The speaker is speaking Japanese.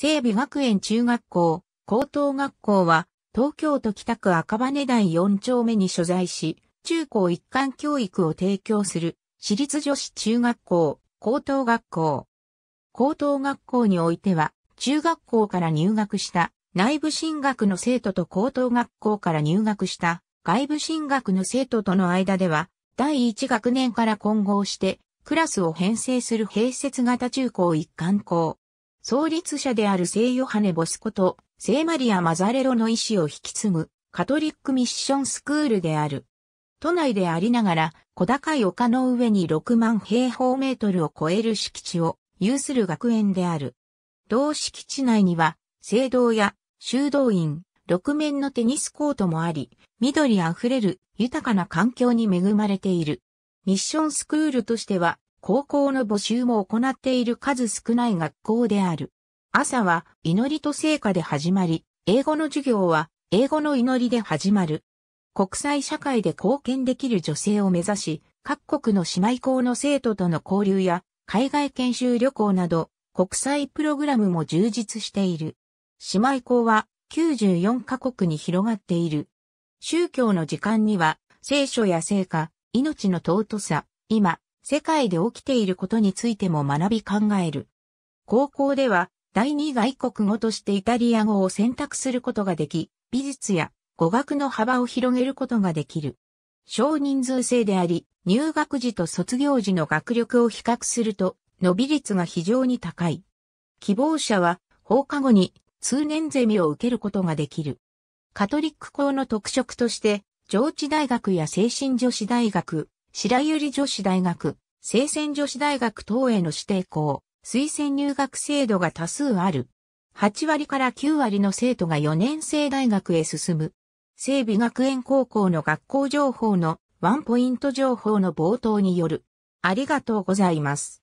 整備学園中学校、高等学校は、東京都北区赤羽台4丁目に所在し、中高一貫教育を提供する、私立女子中学校、高等学校。高等学校においては、中学校から入学した内部進学の生徒と高等学校から入学した外部進学の生徒との間では、第1学年から混合して、クラスを編成する併設型中高一貫校。創立者である聖ヨハネ・ボスコと聖マリア・マザレロの意思を引き継ぐカトリックミッションスクールである。都内でありながら小高い丘の上に6万平方メートルを超える敷地を有する学園である。同敷地内には聖堂や修道院、六面のテニスコートもあり、緑あふれる豊かな環境に恵まれている。ミッションスクールとしては高校の募集も行っている数少ない学校である。朝は祈りと聖果で始まり、英語の授業は英語の祈りで始まる。国際社会で貢献できる女性を目指し、各国の姉妹校の生徒との交流や海外研修旅行など国際プログラムも充実している。姉妹校は94カ国に広がっている。宗教の時間には聖書や聖果、命の尊さ、今、世界で起きていることについても学び考える。高校では第二外国語としてイタリア語を選択することができ、美術や語学の幅を広げることができる。少人数制であり、入学時と卒業時の学力を比較すると、伸び率が非常に高い。希望者は放課後に通年ゼミを受けることができる。カトリック校の特色として、上智大学や精神女子大学、白百合女子大学、聖戦女子大学等への指定校、推薦入学制度が多数ある。8割から9割の生徒が4年生大学へ進む。整備学園高校の学校情報のワンポイント情報の冒頭による。ありがとうございます。